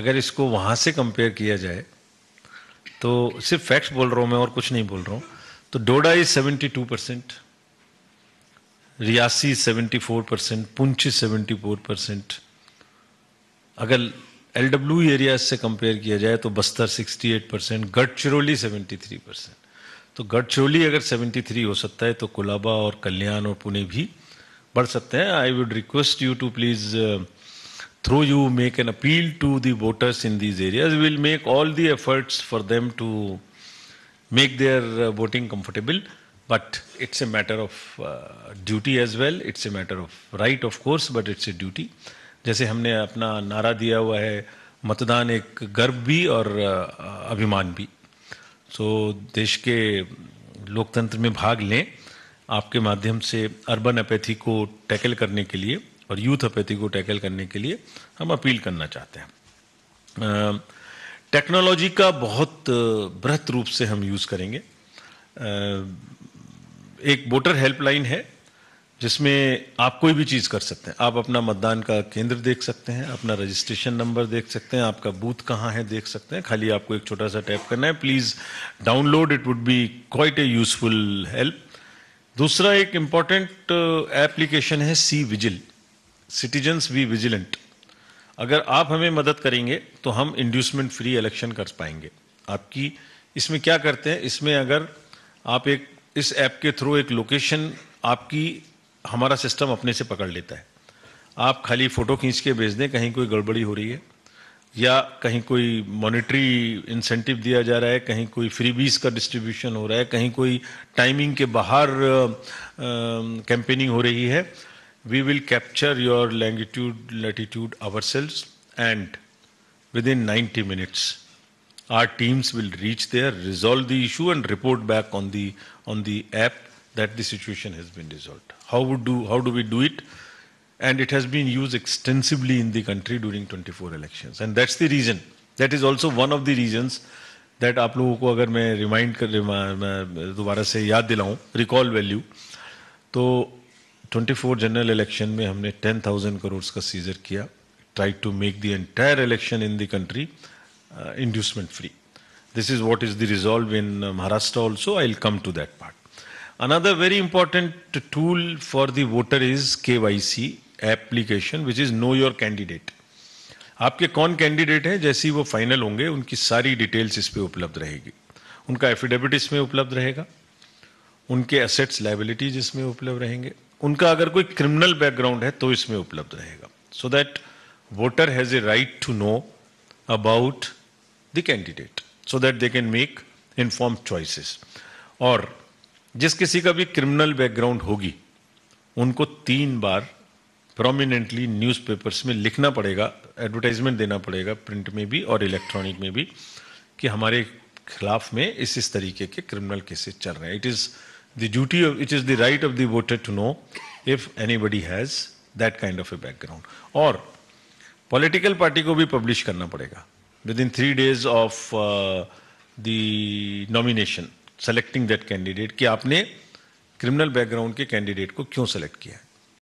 अगर इसको वहां से कंपेयर किया जाए तो सिर्फ फैक्ट्स बोल रहा हूँ मैं और कुछ नहीं बोल रहा हूँ तो Doda is seventy two percent Reasi seventy four percent Poonch seventy four percent अगर एल डब्ल्यू एरिया से कंपेयर किया जाए तो Bastar sixty eight percent Gadchiroli seventy three percent तो गढ़चिरौली अगर सेवेंटी थ्री हो सकता है तो कोलाबा और कल्याण और पुणे भी बढ़ सकते हैं I would request you to please through you make an appeal to the voters in these areas. We will make all the efforts for them to make their uh, voting comfortable. But it's a matter of uh, duty as well. It's a matter of right, of course, but it's a duty. jaise humne apna nara diya hua hai matdan ek garv bhi aur uh, abhiman bhi so, desh ke loktantra mein bhag le aapke madhyam se urban apathy ko tackle karne ke liye और youth apathy को tackle करने के लिए हम appeal करना चाहते हैं technology का बहुत बृहत रूप से हम यूज़ करेंगे एक वोटर हेल्पलाइन है जिसमें आप कोई भी चीज़ कर सकते हैं आप अपना मतदान का केंद्र देख सकते हैं अपना रजिस्ट्रेशन नंबर देख सकते हैं आपका बूथ कहाँ है देख सकते हैं खाली आपको एक छोटा सा टैप करना है please download it would be quite a useful help दूसरा एक इम्पॉर्टेंट एप्लीकेशन है C Vigil citizens be vigilant अगर आप हमें मदद करेंगे तो हम इंड्यूसमेंट फ्री इलेक्शन कर पाएंगे आपकी इसमें क्या करते हैं इसमें अगर आप एक इस ऐप के थ्रू एक लोकेशन आपकी हमारा सिस्टम अपने से पकड़ लेता है आप खाली फ़ोटो खींच के भेज दें कहीं कोई गड़बड़ी हो रही है या कहीं कोई मॉनिटरी इंसेंटिव दिया जा रहा है कहीं कोई फ्रीबीज का डिस्ट्रीब्यूशन हो रहा है कहीं कोई टाइमिंग के बाहर कैंपेनिंग हो रही है we will capture your longitude, latitude ourselves and within 90 minutes our teams will reach there, resolve the issue and report back on the, on the app that the situation has been resolved. How, would do, how do we do it? And it has been used extensively in the country during 24 elections. And that's the reason. That is also one of the reasons that आप लोगों को remind मैं remind कर दोबारा se याद दिलाऊं recall value, to. 24 general election में हमने 10,000 करोड़ का सीजर किया try to make the entire election in the country inducement free this is is is the the in Maharashtra also I will come to that part Another very important tool for the voter is C application which is know your candidate आपके कौन candidate हैं जैसे ही वो final होंगे उनकी सारी details इस पर उपलब्ध रहेगी उनका एफिडेविट इसमें उपलब्ध रहेगा उनके असेट्स लाइबिलिटीज इसमें उपलब्ध रहेंगे उनका अगर कोई क्रिमिनल बैकग्राउंड है तो इसमें उपलब्ध रहेगा so that voter has a right to know about the candidate so that they can make inform choices और जिस किसी का भी क्रिमिनल बैकग्राउंड होगी उनको तीन बार प्रोमिनेंटली न्यूज़पेपर्स में लिखना पड़ेगा एडवर्टाइजमेंट देना पड़ेगा प्रिंट में भी और इलेक्ट्रॉनिक में भी कि हमारे खिलाफ में इस इस तरीके के क्रिमिनल केसेस चल रहे हैं it is the duty of it is the right of the voter to know if anybody has that kind of a background or political party ko bhi publish karna padega within 3 days of uh, the nomination selecting that candidate कि आपने criminal background के candidate को क्यों select किया